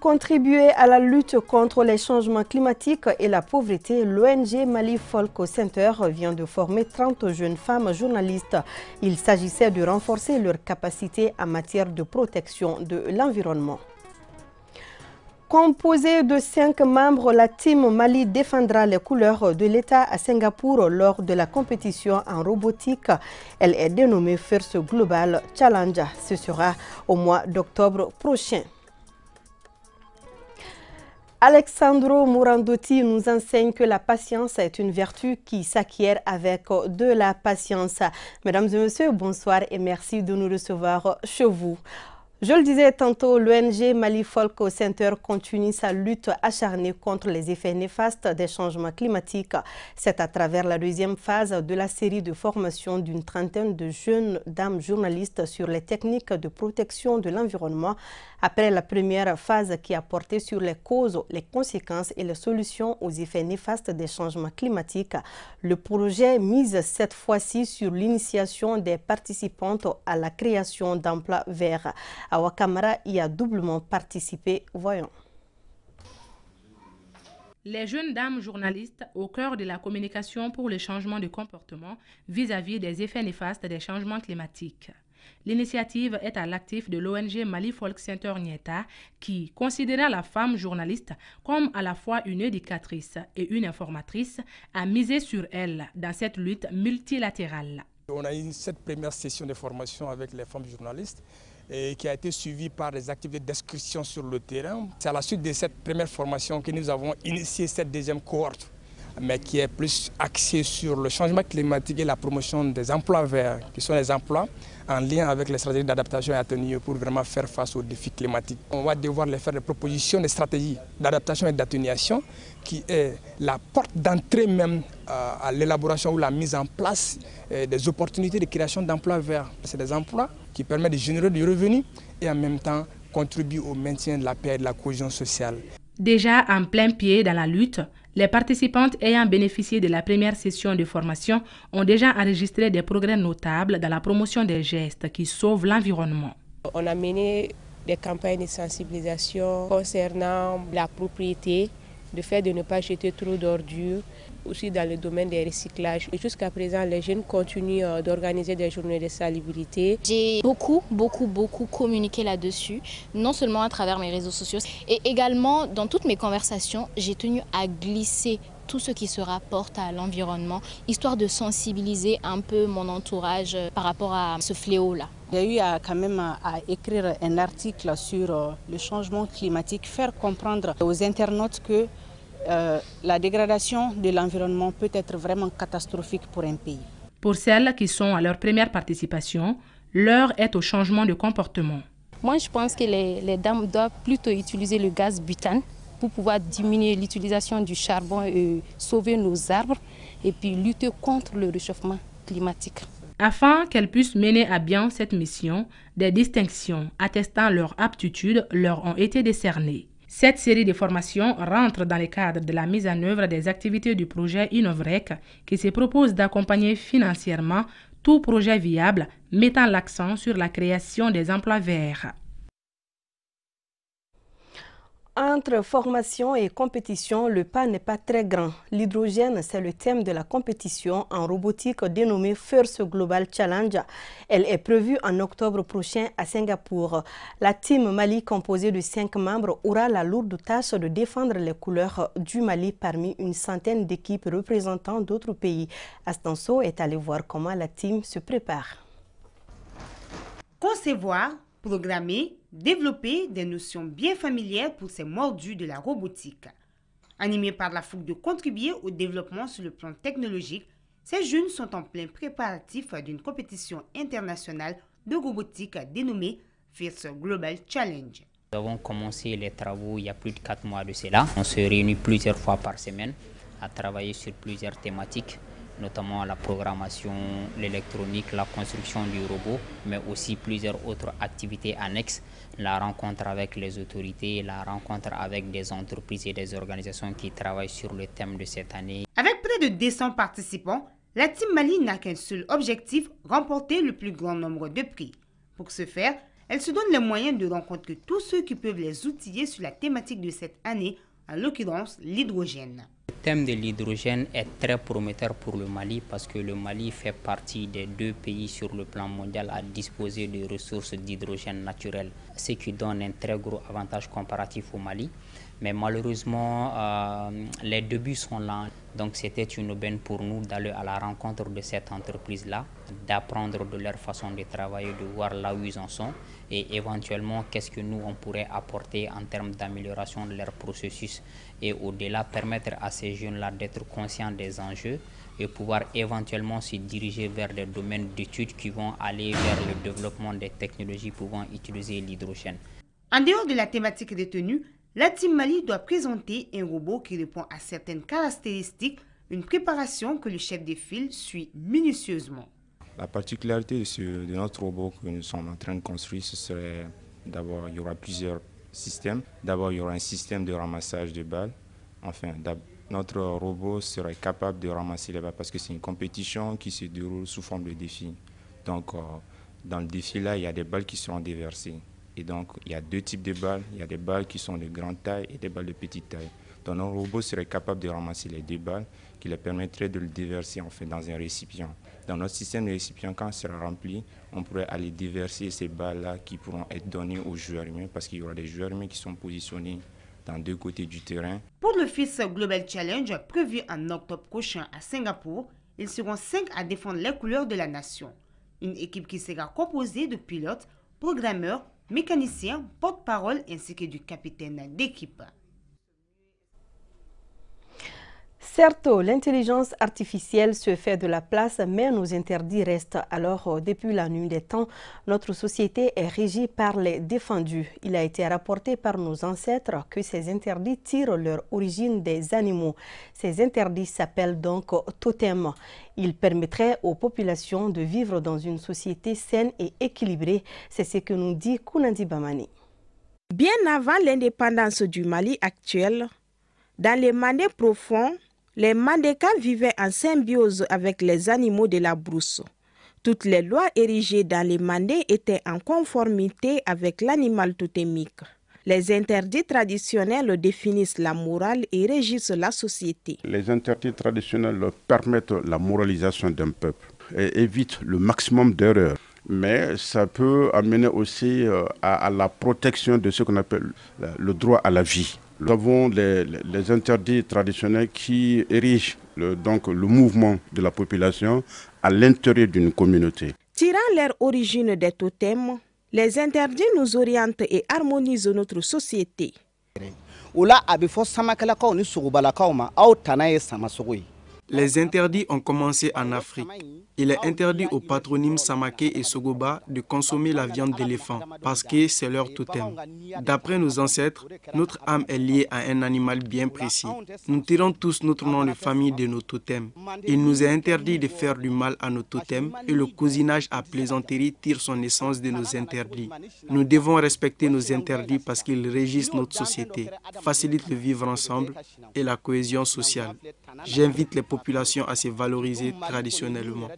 contribuer à la lutte contre les changements climatiques et la pauvreté, l'ONG Mali Folk Center vient de former 30 jeunes femmes journalistes. Il s'agissait de renforcer leurs capacités en matière de protection de l'environnement. Composée de cinq membres, la team Mali défendra les couleurs de l'État à Singapour lors de la compétition en robotique. Elle est dénommée First Global Challenge. Ce sera au mois d'octobre prochain. Alexandro Morandotti nous enseigne que la patience est une vertu qui s'acquiert avec de la patience. Mesdames et messieurs, bonsoir et merci de nous recevoir chez vous. Je le disais tantôt, l'ONG Mali Folk Center continue sa lutte acharnée contre les effets néfastes des changements climatiques. C'est à travers la deuxième phase de la série de formations d'une trentaine de jeunes dames journalistes sur les techniques de protection de l'environnement, après la première phase qui a porté sur les causes, les conséquences et les solutions aux effets néfastes des changements climatiques. Le projet mise cette fois-ci sur l'initiation des participantes à la création d'emplois verts. Awa Kamara y a doublement participé. Voyons. Les jeunes dames journalistes au cœur de la communication pour le changement de comportement vis-à-vis -vis des effets néfastes des changements climatiques. L'initiative est à l'actif de l'ONG Mali Folk Center Nieta qui considérant la femme journaliste comme à la fois une éducatrice et une informatrice, a misé sur elle dans cette lutte multilatérale. On a eu cette première session de formation avec les femmes journalistes et qui a été suivi par des activités d'inscription sur le terrain. C'est à la suite de cette première formation que nous avons initié cette deuxième cohorte mais qui est plus axé sur le changement climatique et la promotion des emplois verts, qui sont les emplois en lien avec les stratégies d'adaptation et d'atténuation pour vraiment faire face aux défis climatiques. On va devoir les faire des propositions des stratégies d'adaptation et d'atténuation qui est la porte d'entrée même euh, à l'élaboration ou la mise en place euh, des opportunités de création d'emplois verts. C'est des emplois qui permettent de générer du revenu et en même temps contribuent au maintien de la paix et de la cohésion sociale. Déjà en plein pied dans la lutte, les participantes ayant bénéficié de la première session de formation ont déjà enregistré des progrès notables dans la promotion des gestes qui sauvent l'environnement. On a mené des campagnes de sensibilisation concernant la propriété, le fait de ne pas jeter trop d'ordures, aussi dans le domaine des recyclages. Et jusqu'à présent, les jeunes continuent euh, d'organiser des journées de salubrité. J'ai beaucoup, beaucoup, beaucoup communiqué là-dessus, non seulement à travers mes réseaux sociaux, et également dans toutes mes conversations, j'ai tenu à glisser tout ce qui se rapporte à l'environnement, histoire de sensibiliser un peu mon entourage euh, par rapport à ce fléau-là. J'ai eu à, quand même à, à, écrire un article sur euh, le changement climatique, faire comprendre aux internautes que euh, la dégradation de l'environnement peut être vraiment catastrophique pour un pays. Pour celles qui sont à leur première participation, l'heure est au changement de comportement. Moi, je pense que les, les dames doivent plutôt utiliser le gaz butane pour pouvoir diminuer l'utilisation du charbon et sauver nos arbres et puis lutter contre le réchauffement climatique. Afin qu'elles puissent mener à bien cette mission, des distinctions attestant leur aptitude leur ont été décernées. Cette série de formations rentre dans le cadre de la mise en œuvre des activités du projet Innovrec qui se propose d'accompagner financièrement tout projet viable mettant l'accent sur la création des emplois verts. Entre formation et compétition, le pas n'est pas très grand. L'hydrogène, c'est le thème de la compétition en robotique dénommée First Global Challenge. Elle est prévue en octobre prochain à Singapour. La team Mali, composée de cinq membres, aura la lourde tâche de défendre les couleurs du Mali parmi une centaine d'équipes représentant d'autres pays. Astanso est allé voir comment la team se prépare. Concevoir, programmer, développer des notions bien familières pour ces mordus de la robotique. Animés par la fougue de contribuer au développement sur le plan technologique, ces jeunes sont en plein préparatif d'une compétition internationale de robotique dénommée FIRST Global Challenge. Nous avons commencé les travaux il y a plus de 4 mois de cela. On se réunit plusieurs fois par semaine à travailler sur plusieurs thématiques notamment la programmation, l'électronique, la construction du robot, mais aussi plusieurs autres activités annexes, la rencontre avec les autorités, la rencontre avec des entreprises et des organisations qui travaillent sur le thème de cette année. Avec près de 200 participants, la Team Mali n'a qu'un seul objectif, remporter le plus grand nombre de prix. Pour ce faire, elle se donne les moyens de rencontrer tous ceux qui peuvent les outiller sur la thématique de cette année, en l'occurrence l'hydrogène. Le thème de l'hydrogène est très prometteur pour le Mali parce que le Mali fait partie des deux pays sur le plan mondial à disposer de ressources d'hydrogène naturel, ce qui donne un très gros avantage comparatif au Mali. Mais malheureusement, euh, les débuts sont là. Donc c'était une aubaine pour nous d'aller à la rencontre de cette entreprise-là, d'apprendre de leur façon de travailler, de voir là où ils en sont et éventuellement qu'est-ce que nous on pourrait apporter en termes d'amélioration de leur processus et au-delà permettre à ces jeunes-là d'être conscients des enjeux et pouvoir éventuellement se diriger vers des domaines d'études qui vont aller vers le développement des technologies pouvant utiliser l'hydrogène. En dehors de la thématique tenues, la Team Mali doit présenter un robot qui répond à certaines caractéristiques, une préparation que le chef de file suit minutieusement. La particularité de, notre robot que nous sommes en train de construire, ce serait d'abord, il y aura plusieurs systèmes. D'abord, il y aura un système de ramassage de balles. Enfin, notre robot serait capable de ramasser les balles parce que c'est une compétition qui se déroule sous forme de défi. Donc, euh, dans le défi-là, il y a des balles qui seront déversées. Et donc, il y a deux types de balles. Il y a des balles qui sont de grande taille et des balles de petite taille. Donc, nos robots serait capable de ramasser les deux balles qui leur permettrait de le déverser dans un récipient. Dans notre système de récipient, quand sera rempli, on pourrait aller déverser ces balles-là qui pourront être données aux joueurs humains parce qu'il y aura des joueurs humains qui sont positionnés dans deux côtés du terrain. Pour le FIS Global Challenge prévu en octobre prochain à Singapour, ils seront cinq à défendre les couleurs de la nation. Une équipe qui sera composée de pilotes, programmeurs, mécanicien, porte-parole ainsi que du capitaine d'équipe. Certes, l'intelligence artificielle se fait de la place, mais nos interdits restent. Alors, euh, depuis la nuit des temps, notre société est régie par les défendus. Il a été rapporté par nos ancêtres que ces interdits tirent leur origine des animaux. Ces interdits s'appellent donc totems. Ils permettraient aux populations de vivre dans une société saine et équilibrée. C'est ce que nous dit Kounandi Bamani. Bien avant l'indépendance du Mali actuel, dans les manées profonds, les mandéka vivaient en symbiose avec les animaux de la brousse. Toutes les lois érigées dans les mandés étaient en conformité avec l'animal totémique. Les interdits traditionnels définissent la morale et régissent la société. Les interdits traditionnels permettent la moralisation d'un peuple et évitent le maximum d'erreurs. Mais ça peut amener aussi euh, à la protection de ce qu'on appelle euh, le droit à la vie. Nous avons les, interdits traditionnels qui érigent donc le mouvement de la population à l'intérieur d'une communauté. Tirant leur origine des totems, les interdits nous orientent et harmonisent notre société. Les interdits ont commencé en Afrique. Il est interdit aux patronymes Samaké et Sogoba de consommer la viande d'éléphant parce que c'est leur totem. D'après nos ancêtres, notre âme est liée à un animal bien précis. Nous tirons tous notre nom de famille de nos totems. Il nous est interdit de faire du mal à nos totems et le cousinage à plaisanterie tire son essence de nos interdits. Nous devons respecter nos interdits parce qu'ils régissent notre société, facilitent le vivre ensemble et la cohésion sociale. J'invite population à se valoriser traditionnellement.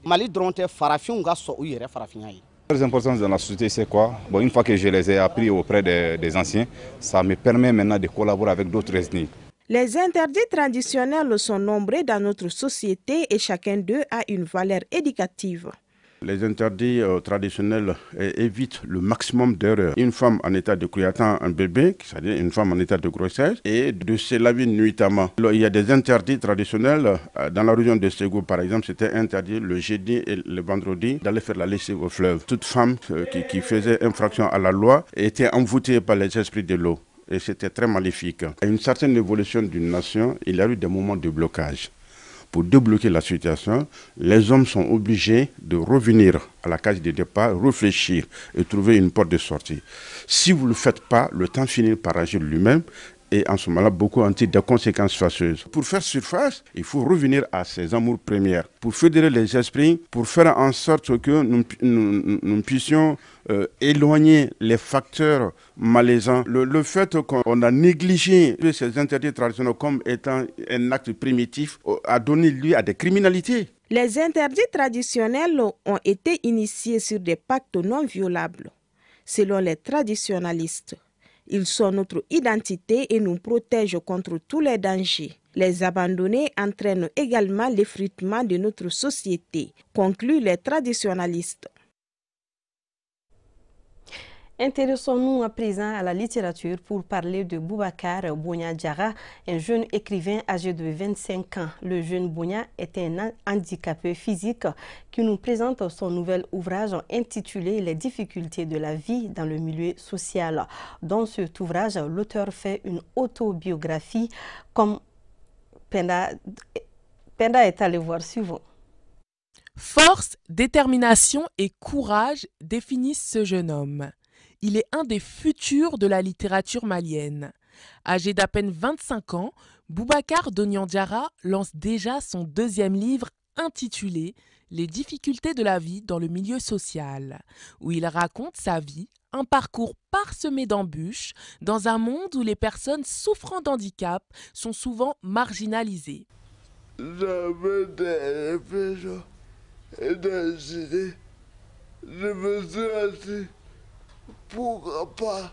plus important dans la société, c'est quoi bon, Une fois que je les ai appris auprès des, des anciens, ça me permet maintenant de collaborer avec d'autres ethnies. Les interdits traditionnels sont nombreux dans notre société et chacun d'eux a une valeur éducative. Les interdits euh, traditionnels évitent le maximum d'erreurs. Une femme en état de attend un bébé, c'est-à-dire une femme en état de grossesse, et de se laver nuitamment. il y a des interdits traditionnels. Euh, dans la région de Ségou, par exemple, c'était interdit le jeudi et le vendredi d'aller faire la lessive au fleuve. Toute femme euh, qui, qui faisait infraction à la loi était envoûtée par les esprits de l'eau. Et c'était très maléfique. À une certaine évolution d'une nation, il y a eu des moments de blocage pour débloquer la situation, les hommes sont obligés de revenir à la case de départ, réfléchir et trouver une porte de sortie. Si vous ne le faites pas, le temps finit par agir lui-même et en ce moment-là, beaucoup ont de conséquences fâcheuses. Pour faire surface, il faut revenir à ses amours premières, pour fédérer les esprits, pour faire en sorte que nous, puissions euh, éloigner les facteurs malaisants. Le, le fait qu'on a négligé ces interdits traditionnels comme étant un acte primitif euh, a donné lieu à des criminalités. Les interdits traditionnels ont été initiés sur des pactes non violables, selon les traditionalistes. Ils sont notre identité et nous protègent contre tous les dangers. Les abandonnés entraînent également l'effritement de notre société, concluent les traditionalistes. Intéressons-nous à présent à la littérature pour parler de Boubacar Bounia Djara, un jeune écrivain âgé de 25 ans. Le jeune Bounia est un handicapé physique qui nous présente son nouvel ouvrage intitulé Les difficultés de la vie dans le milieu social. Dans cet ouvrage, l'auteur fait une autobiographie comme Penda, Penda est allé voir suivant. Force, détermination et courage définissent ce jeune homme. Il est un des futurs de la littérature malienne. Âgé d'à peine 25 ans, Boubacar Doniandiara lance déjà son deuxième livre intitulé Les difficultés de la vie dans le milieu social, où il raconte sa vie, un parcours parsemé d'embûches, dans un monde où les personnes souffrant d'handicap sont souvent marginalisées. Pourquoi pas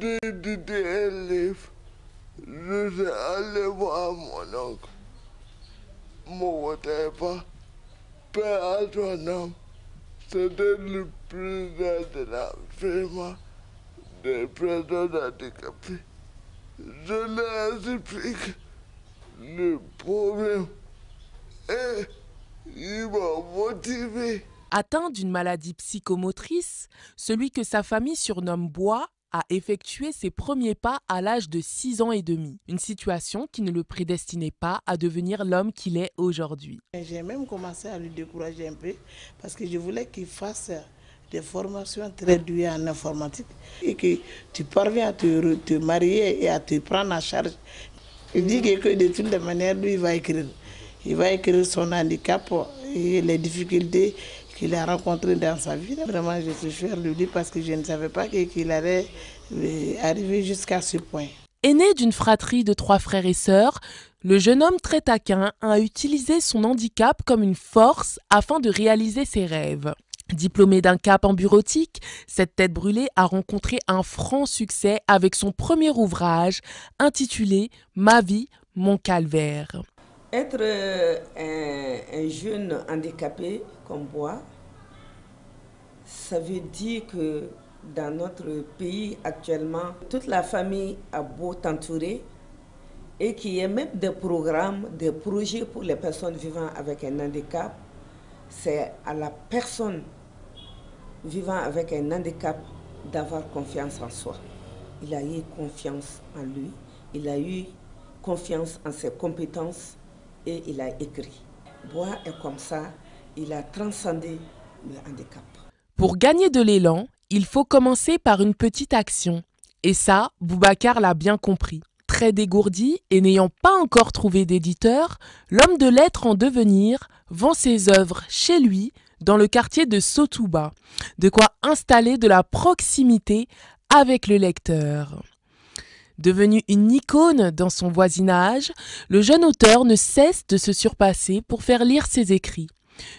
des livre. Je suis allé voir mon oncle. Mon pas. Père homme, c'était le président de la firme des personnes handicapées. Je leur explique le problème et il m'a motivé. Atteint d'une maladie psychomotrice, celui que sa famille surnomme Bois a effectué ses premiers pas à l'âge de 6 ans et demi, une situation qui ne le prédestinait pas à devenir l'homme qu'il est aujourd'hui. J'ai même commencé à le décourager un peu parce que je voulais qu'il fasse des formations très douées en informatique et que tu parviens à te, marier et à te prendre en charge. Il dit que, de toutes les manières, lui, il va écrire. Il va écrire son handicap et les difficultés qu'il a rencontré dans sa vie. Vraiment, je suis de lui parce que je ne savais pas qu'il allait euh, arriver jusqu'à ce point. Aîné d'une fratrie de trois frères et sœurs, le jeune homme très taquin a utilisé son handicap comme une force afin de réaliser ses rêves. Diplômé d'un cap en bureautique, cette tête brûlée a rencontré un franc succès avec son premier ouvrage intitulé Ma vie, mon calvaire. Être euh, un, jeune handicapé comme moi, ça veut dire que dans notre pays actuellement, toute la famille a beau t'entourer et qu'il y ait même des programmes, des projets pour les personnes vivant avec un handicap, c'est à la personne vivant avec un handicap d'avoir confiance en soi. Il a eu confiance en lui, il a eu confiance en ses compétences, et il a écrit. Bois est comme ça, il a transcendé le handicap. Pour gagner de l'élan, il faut commencer par une petite action. Et ça, Boubacar l'a bien compris. Très dégourdi et n'ayant pas encore trouvé d'éditeur, l'homme de lettres en devenir vend ses œuvres chez lui, dans le quartier de Sotouba. De quoi installer de la proximité avec le lecteur. Devenu une icône dans son voisinage, le jeune auteur ne cesse de se surpasser pour faire lire ses écrits.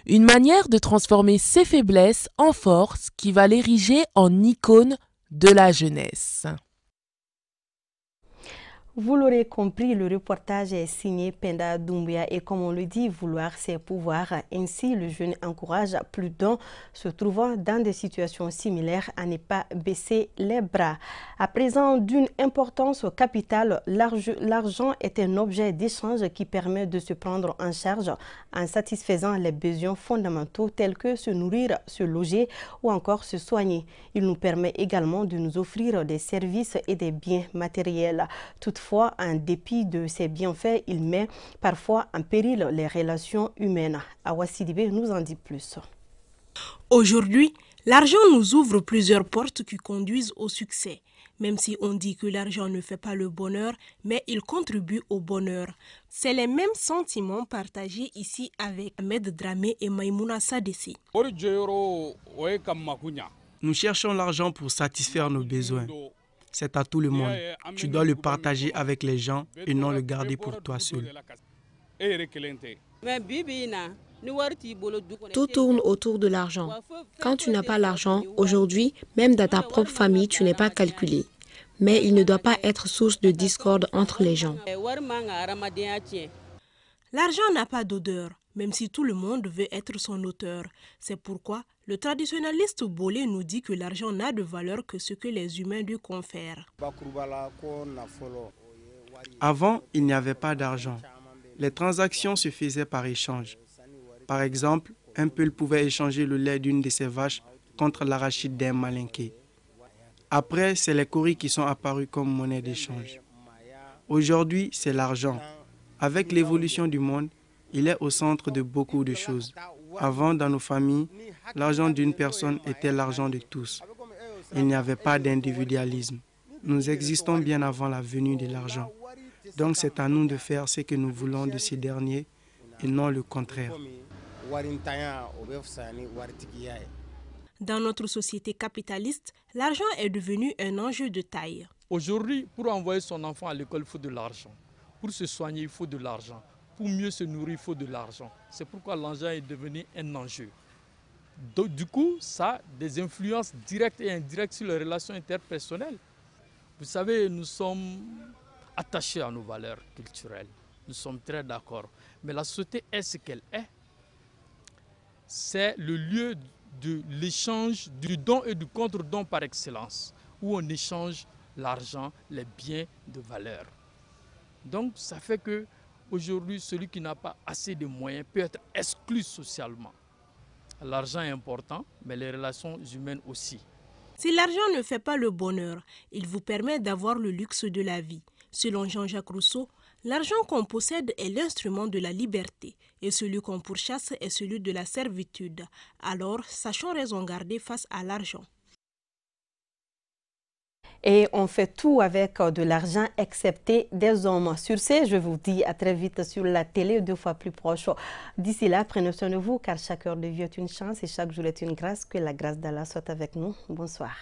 Une manière de transformer ses faiblesses en force qui va l'ériger en icône de la jeunesse. Vous l'aurez compris, le reportage est signé Penda Doumbia et comme on le dit, vouloir ses pouvoirs. Ainsi, le jeune encourage plus d'un se trouvant dans des situations similaires à ne pas baisser les bras. À présent, d'une importance capitale, l'argent est un objet d'échange qui permet de se prendre en charge en satisfaisant les besoins fondamentaux tels que se nourrir, se loger ou encore se soigner. Il nous permet également de nous offrir des services et des biens matériels. Toutefois, parfois, en dépit de ses bienfaits, il met parfois en péril les relations humaines. Awasidibé nous en dit plus. Aujourd'hui, l'argent nous ouvre plusieurs portes qui conduisent au succès. Même si on dit que l'argent ne fait pas le bonheur, mais il contribue au bonheur. C'est les mêmes sentiments partagés ici avec Ahmed Dramé et Maimouna Sadesi. Nous cherchons l'argent pour satisfaire nos besoins. C'est à tout le monde. Tu dois le partager avec les gens et non le garder pour toi seul. Tout tourne autour de l'argent. Quand tu n'as pas l'argent, aujourd'hui, même dans ta propre famille, tu n'es pas calculé. Mais il ne doit pas être source de discorde entre les gens. L'argent n'a pas d'odeur même si tout le monde veut être son auteur. C'est pourquoi le traditionnaliste Bolé nous dit que l'argent n'a de valeur que ce que les humains lui confèrent. Avant, il n'y avait pas d'argent. Les transactions se faisaient par échange. Par exemple, un peul pouvait échanger le lait d'une de ses vaches contre l'arachide d'un malinqué. Après, c'est les coris qui sont apparus comme monnaie d'échange. Aujourd'hui, c'est l'argent. Avec l'évolution du monde, il est au centre de beaucoup de choses. Avant, dans nos familles, l'argent d'une personne était l'argent de tous. Il n'y avait pas d'individualisme. Nous existons bien avant la venue de l'argent. Donc c'est à nous de faire ce que nous voulons de ces derniers et non le contraire. Dans notre société capitaliste, l'argent est devenu un enjeu de taille. Aujourd'hui, pour envoyer son enfant à l'école, il faut de l'argent. Pour se soigner, il faut de l'argent pour mieux se nourrir, il faut de l'argent. C'est pourquoi l'argent est devenu un enjeu. du coup, ça a des influences directes et indirectes sur les relations interpersonnelles. Vous savez, nous sommes attachés à nos valeurs culturelles. Nous sommes très d'accord. Mais la société est ce qu'elle est. C'est le lieu de l'échange du don et du contre-don par excellence, où on échange l'argent, les biens de valeur. Donc, ça fait que Aujourd'hui, celui qui n'a pas assez de moyens peut être exclu socialement. L'argent est important, mais les relations humaines aussi. Si l'argent ne fait pas le bonheur, il vous permet d'avoir le luxe de la vie. Selon Jean-Jacques Rousseau, l'argent qu'on possède est l'instrument de la liberté et celui qu'on pourchasse est celui de la servitude. Alors, sachons raison garder face à l'argent et on fait tout avec euh, de l'argent, excepté des hommes. Sur ce, je vous dis à très vite sur la télé, deux fois plus proche. D'ici là, prenez soin de vous, car chaque heure de vie est une chance et chaque jour est une grâce. Que la grâce d'Allah soit avec nous. Bonsoir.